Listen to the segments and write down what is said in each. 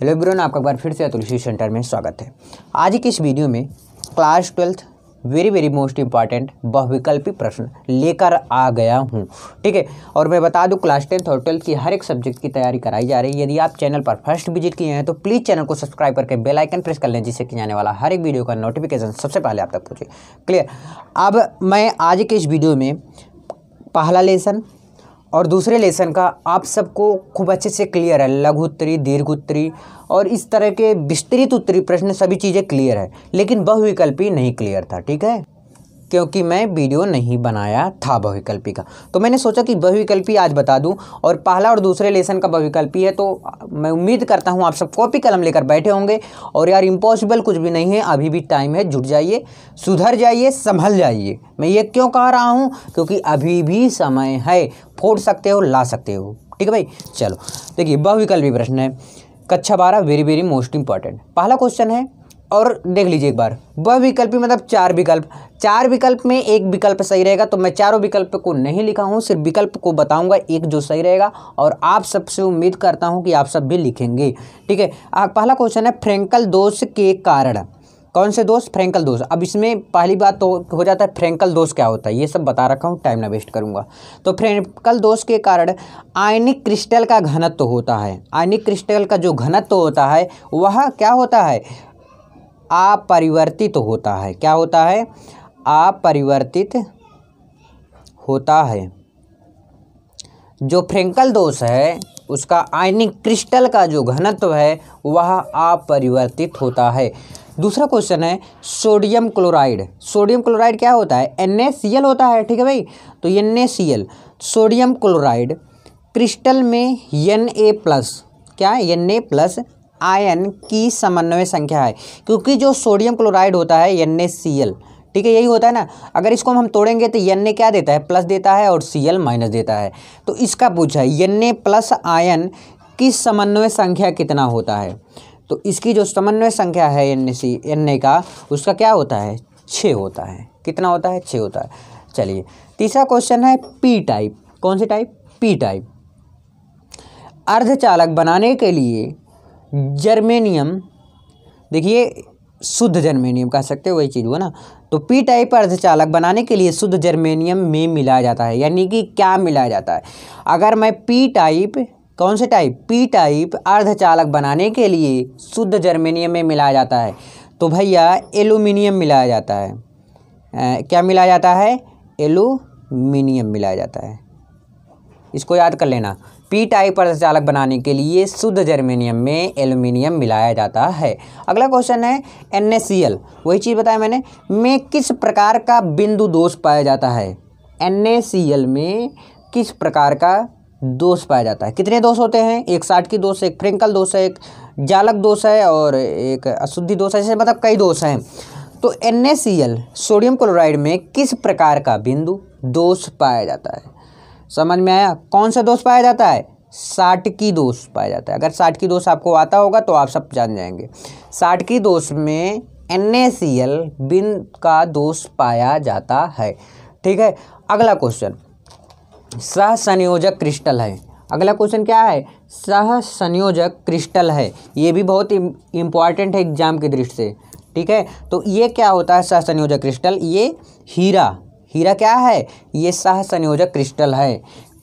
hello brown आपका एक बार फिर से अतुलसी सेंटर में स्वागत है आज की इस वीडियो में class twelfth very very most important बहुविकल्पी प्रश्न लेकर आ गया हूँ ठीक है और मैं बता दूँ क्लास टेंथ और ट्वेल्थ की हर एक सब्जेक्ट की तैयारी कराई जा रही है यदि आप चैनल पर फर्स्ट विजिट किए हैं तो प्लीज़ चैनल को सब्सक्राइब करके बेल आइकन प्रेस कर लें जिससे कि आने वाला हर एक वीडियो का नोटिफिकेशन सबसे पहले आप तक पहुँचे क्लियर अब मैं आज के इस वीडियो में पहला लेसन और दूसरे लेसन का आप सबको खूब अच्छे से क्लियर है लघु उत्तरी दीर्घ उत्तरी और इस तरह के विस्तृत उत्तरी प्रश्न सभी चीज़ें क्लियर है लेकिन बहुविकल्पी नहीं क्लियर था ठीक है क्योंकि मैं वीडियो नहीं बनाया था बहुविकल्पी का तो मैंने सोचा कि बहुविकल्पी आज बता दूं और पहला और दूसरे लेसन का बहुविकल्पी है तो मैं उम्मीद करता हूं आप सब कॉपी कलम लेकर बैठे होंगे और यार इम्पॉसिबल कुछ भी नहीं है अभी भी टाइम है जुट जाइए सुधर जाइए संभल जाइए मैं ये क्यों कह रहा हूँ क्योंकि अभी भी समय है फोड़ सकते हो ला सकते हो ठीक है भाई चलो देखिए बहुविकल्पी प्रश्न है कक्षा बारह वेरी वेरी मोस्ट इंपॉर्टेंट पहला क्वेश्चन है और देख लीजिए एक बार वह विकल्प मतलब चार विकल्प चार विकल्प में एक विकल्प सही रहेगा तो मैं चारों विकल्प को नहीं लिखा हूँ सिर्फ विकल्प को बताऊंगा एक जो सही रहेगा और आप सबसे उम्मीद करता हूँ कि आप सब भी लिखेंगे ठीक है पहला क्वेश्चन है फ्रेंकल दोष के कारण कौन से दोष फ्रेंकल दोष अब इसमें पहली बात तो हो जाता है फ्रेंकल दोष क्या होता है ये सब बता रखा हूँ टाइम ना वेस्ट करूँगा तो फ्रेंकल दोष के कारण आयनिक क्रिस्टल का घनत्व तो होता है आयनिक क्रिस्टल का जो घनत्व तो होता है वह क्या होता है अपरिवर्तित होता है क्या होता है अपरिवर्तित होता है जो फ्रेंकल दोष है उसका आयनिक क्रिस्टल का जो घनत्व है वह अपरिवर्तित होता है दूसरा क्वेश्चन है सोडियम क्लोराइड सोडियम क्लोराइड क्या होता है एन होता है ठीक है भाई तो एन सोडियम क्लोराइड क्रिस्टल में एन ए प्लस क्या है एन ए प्लस आयन की समन्वय संख्या है क्योंकि जो सोडियम क्लोराइड होता है एन ठीक है यही होता है ना अगर इसको हम तोड़ेंगे तो यन क्या देता है प्लस देता है और सी एल माइनस देता है तो इसका पूछा है एन प्लस आयन की समन्वय संख्या कितना होता है तो इसकी जो समन्वय संख्या है एन सी एन ए का उसका क्या होता है छः होता है कितना होता है छः होता है चलिए तीसरा क्वेश्चन है पी टाइप कौन सी टाइप पी टाइप अर्धचालक बनाने के लिए जर्मेनियम देखिए शुद्ध जर्मेनियम कह सकते हो वही चीज़ हुआ ना तो पी टाइप अर्धचालक बनाने के लिए शुद्ध जर्मेनियम में मिलाया जाता है यानी कि क्या मिलाया जाता है अगर मैं पी टाइप कौन से टाइप पी टाइप अर्धचालक बनाने के लिए शुद्ध जर्मेनियम में मिलाया जाता है तो भैया एलुमिनियम मिलाया जाता है आ, क्या मिलाया जाता है एलुमिनियम मिलाया जाता है इसको याद कर लेना पी टाइप अर्धचालक बनाने के लिए शुद्ध जर्मेनियम में एल्यूमिनियम मिलाया जाता है अगला क्वेश्चन है एन वही चीज़ बताया मैंने में किस प्रकार का बिंदु दोष पाया जाता है एन में किस प्रकार का दोष पाया जाता है कितने दोष होते हैं एक साठ की दोष है एक फ्रिंकल दोष है एक जालक दोष है और एक अशुद्धि दोष है जैसे मतलब कई दोष हैं तो एन सोडियम क्लोराइड में किस प्रकार का बिंदु दोष पाया जाता है समझ में आया कौन सा दोष पाया जाता है साठ की दोष पाया जाता है अगर साठ की दोष आपको आता होगा तो आप सब जान जाएंगे की दोष में एन बिन का दोष पाया जाता है ठीक है अगला क्वेश्चन सह संयोजक क्रिस्टल है अगला क्वेश्चन क्या है सह संयोजक क्रिस्टल है ये भी बहुत इंपॉर्टेंट है एग्जाम की दृष्टि से ठीक है तो ये क्या होता है सह संयोजक क्रिस्टल ये हीरा हीरा क्या है ये सह संयोजक क्रिस्टल है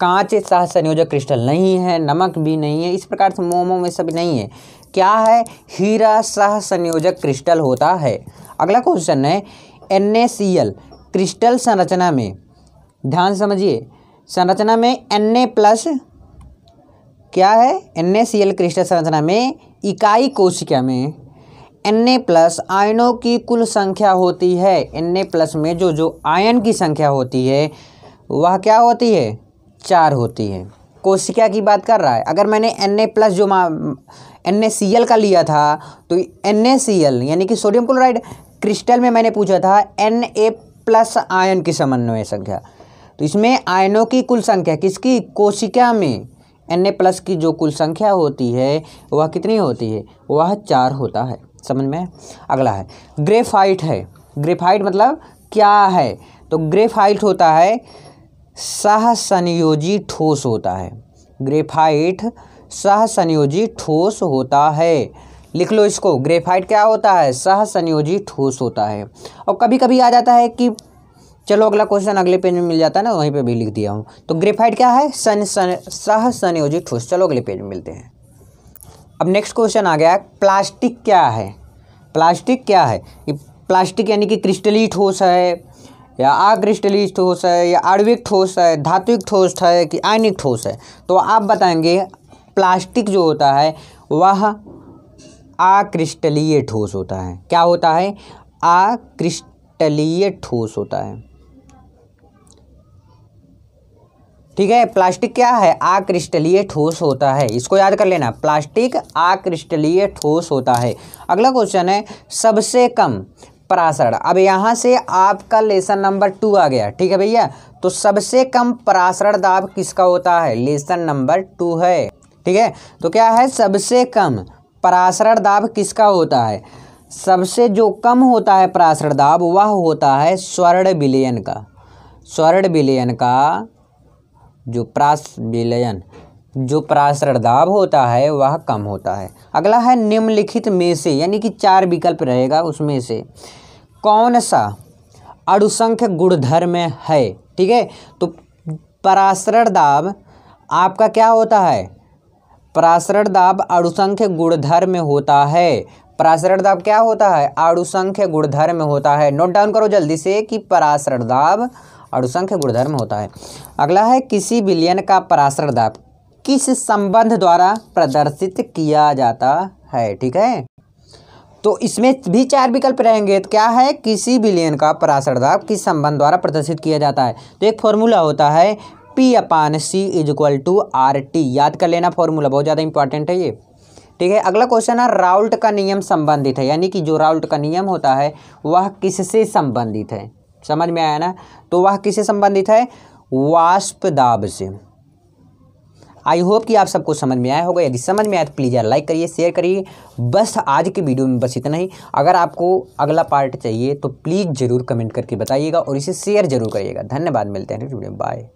कांच सह संयोजक क्रिस्टल नहीं है नमक भी नहीं है इस प्रकार से मोमो में सब नहीं है क्या है हीरा सह संयोजक क्रिस्टल होता है अगला क्वेश्चन है एन क्रिस्टल संरचना में ध्यान समझिए संरचना में एन प्लस क्या है एन क्रिस्टल संरचना में इकाई कोशिका में एन ए प्लस आयनों की कुल संख्या होती है एन ए प्लस में जो जो आयन की संख्या होती है वह क्या होती है चार होती है कोशिका की बात कर रहा है अगर मैंने एन ए प्लस जो एन ए सी एल का लिया था तो एन ए सी एल यानी कि सोडियम क्लोराइड क्रिस्टल में मैंने पूछा था एन ए प्लस आयन की समन्वय संख्या तो इसमें आयनों की कुल संख्या किसकी कोशिका में एन ए प्लस की जो कुल संख्या होती है वह कितनी होती है वह चार होता है समझ में अगला है ग्रेफाइट है ग्रेफाइट मतलब क्या है तो ग्रेफाइट होता है सहसंयोजी ठोस होता है ग्रेफाइट सहसंयोजी ठोस होता है लिख लो इसको ग्रेफाइट क्या होता है सहसंयोजी ठोस होता है और कभी कभी आ जाता है कि चलो अगला क्वेश्चन अगले पेज में मिल जाता है ना वहीं पे भी लिख दिया हूँ तो ग्रेफाइट क्या है सन सन सहसंयोजी ठोस चलो अगले पेज में मिलते हैं अब नेक्स्ट क्वेश्चन आ गया प्लास्टिक क्या है प्लास्टिक क्या है प्लास्टिक यानी कि क्रिस्टली ठोस है या अक्रिस्टली ठोस है या आणविक ठोस है धात्विक ठोस है कि आयनिक ठोस है तो आप बताएंगे प्लास्टिक जो होता है वह आक्रिस्टलीय ठोस होता है क्या होता है आक्रिस्टलीय ठोस होता है ठीक है प्लास्टिक क्या है आक्रिस्टलीय ठोस होता है इसको याद कर लेना प्लास्टिक आक्रिस्टलीय ठोस होता है अगला क्वेश्चन है सबसे कम परासरण अब यहाँ से आपका लेसन नंबर टू आ गया ठीक है भैया तो सबसे कम परासरण दाब किसका होता है लेसन नंबर टू है ठीक है तो क्या है सबसे कम परासरण दाब किसका होता है सबसे जो कम होता है परासरण दाब वह होता है स्वर्ण विलयन का स्वर्ण विलयन का जो प्रास विलयन जो प्रासरदाब होता है वह कम होता है अगला है निम्नलिखित में से यानी कि चार विकल्प रहेगा उसमें से कौन सा अड़ुसंख्य गुणधर्म है ठीक है तो परासरण दाब आपका क्या होता है परासरण दाब अड़ुसंख्य गुणधर्म होता है परासरण दाब क्या होता है अड़ुसंख्य गुणधर्म होता है नोट डाउन करो जल्दी से कि परासरण दाब अणुसंख्य गुणधर्म होता है अगला है किसी विलियन का पराशर दाब किस संबंध द्वारा प्रदर्शित किया जाता है ठीक है तो इसमें भी चार विकल्प रहेंगे तो क्या है किसी विलियन का पराशर दाब किस संबंध द्वारा प्रदर्शित किया जाता है तो एक फॉर्मूला होता है P upon C is equal to R T याद कर लेना फॉर्मूला बहुत ज़्यादा इंपॉर्टेंट है ये ठीक है अगला क्वेश्चन है राउल्ट का नियम संबंधित है यानी कि जो राउल्ट का नियम होता है वह किससे संबंधित है समझ में आया ना तो वह किसे संबंधित है वाष्प दाब से आई होप कि आप सबको समझ में आया होगा यदि समझ में आया तो प्लीज़ यार लाइक करिए शेयर करिए बस आज के वीडियो में बस इतना ही अगर आपको अगला पार्ट चाहिए तो प्लीज़ ज़रूर कमेंट करके बताइएगा और इसे शेयर जरूर करिएगा धन्यवाद मिलते हैं वीडियो बाय